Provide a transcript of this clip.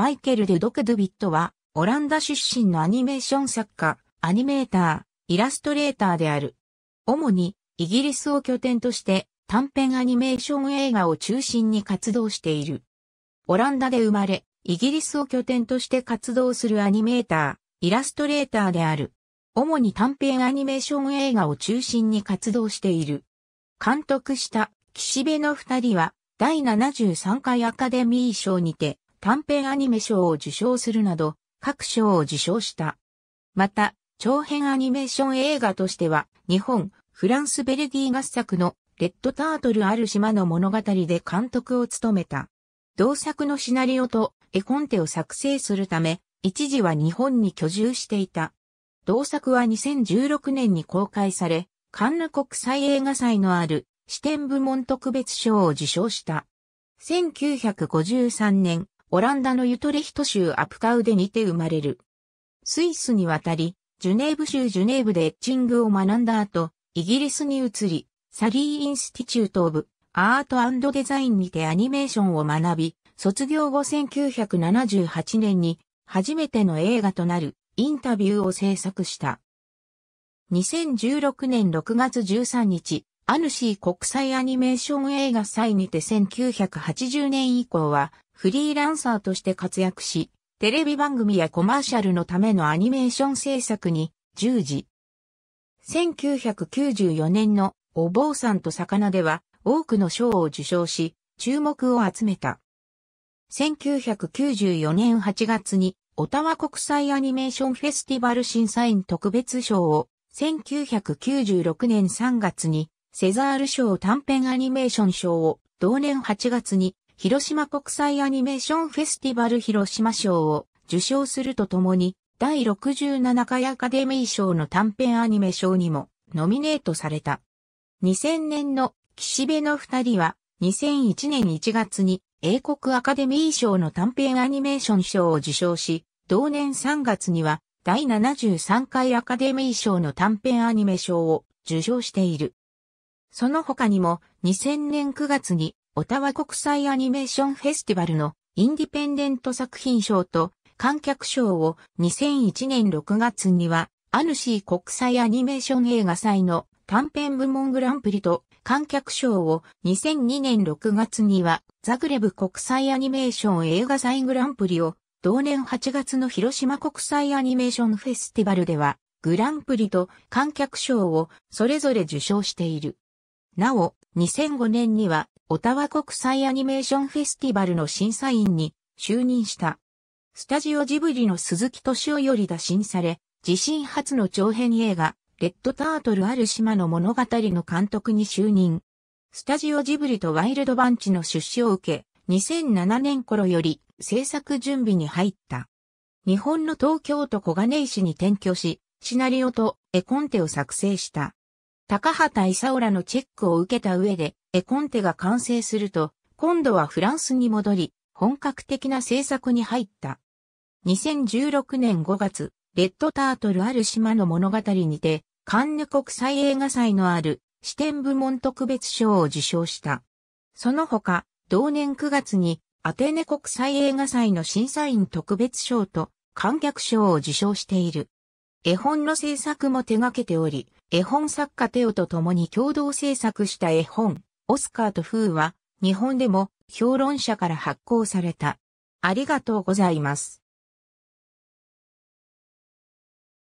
マイケル・デュドク・ドゥビットは、オランダ出身のアニメーション作家、アニメーター、イラストレーターである。主に、イギリスを拠点として、短編アニメーション映画を中心に活動している。オランダで生まれ、イギリスを拠点として活動するアニメーター、イラストレーターである。主に短編アニメーション映画を中心に活動している。監督した岸辺の二人は第73回アカデミー賞にて短編アニメ賞を受賞するなど、各賞を受賞した。また、長編アニメーション映画としては、日本、フランス・ベルギー合作のレッドタートルある島の物語で監督を務めた。同作のシナリオと絵コンテを作成するため、一時は日本に居住していた。同作は2016年に公開され、カンヌ国際映画祭のある視点部門特別賞を受賞した。1953年、オランダのユトレヒト州アプカウデにて生まれる。スイスに渡り、ジュネーブ州ジュネーブでエッチングを学んだ後、イギリスに移り、サリーインスティチュート・オブ・アートデザインにてアニメーションを学び、卒業後1978年に初めての映画となるインタビューを制作した。2016年6月13日、アヌシー国際アニメーション映画祭にて1980年以降はフリーランサーとして活躍し、テレビ番組やコマーシャルのためのアニメーション制作に従事。1994年のお坊さんと魚では多くの賞を受賞し、注目を集めた。1994年8月に、オタワ国際アニメーションフェスティバル審査員特別賞を、1996年3月に、セザール賞短編アニメーション賞を、同年8月に、広島国際アニメーションフェスティバル広島賞を受賞するとともに、第67回アカデミー賞の短編アニメ賞にもノミネートされた。2000年の岸辺の二人は2001年1月に英国アカデミー賞の短編アニメーション賞を受賞し、同年3月には第73回アカデミー賞の短編アニメ賞を受賞している。その他にも2000年9月にオタワ国際アニメーションフェスティバルのインディペンデント作品賞と観客賞を2001年6月にはアヌシー国際アニメーション映画祭の短編部門グランプリと観客賞を2002年6月にはザグレブ国際アニメーション映画祭グランプリを同年8月の広島国際アニメーションフェスティバルではグランプリと観客賞をそれぞれ受賞している。なお、2005年にはオタワ国際アニメーションフェスティバルの審査員に就任した。スタジオジブリの鈴木敏夫より打診され、自身初の長編映画、レッドタートルある島の物語の監督に就任。スタジオジブリとワイルドバンチの出資を受け、2007年頃より制作準備に入った。日本の東京都小金井市に転居し、シナリオと絵コンテを作成した。高畑勲らのチェックを受けた上で、絵コンテが完成すると、今度はフランスに戻り、本格的な制作に入った。2016年5月、レッドタートルある島の物語にて、カンヌ国際映画祭のある視点部門特別賞を受賞した。その他、同年9月にアテネ国際映画祭の審査員特別賞と観客賞を受賞している。絵本の制作も手掛けており、絵本作家テオと共に共同制作した絵本、オスカーとフーは、日本でも評論者から発行された。ありがとうございます。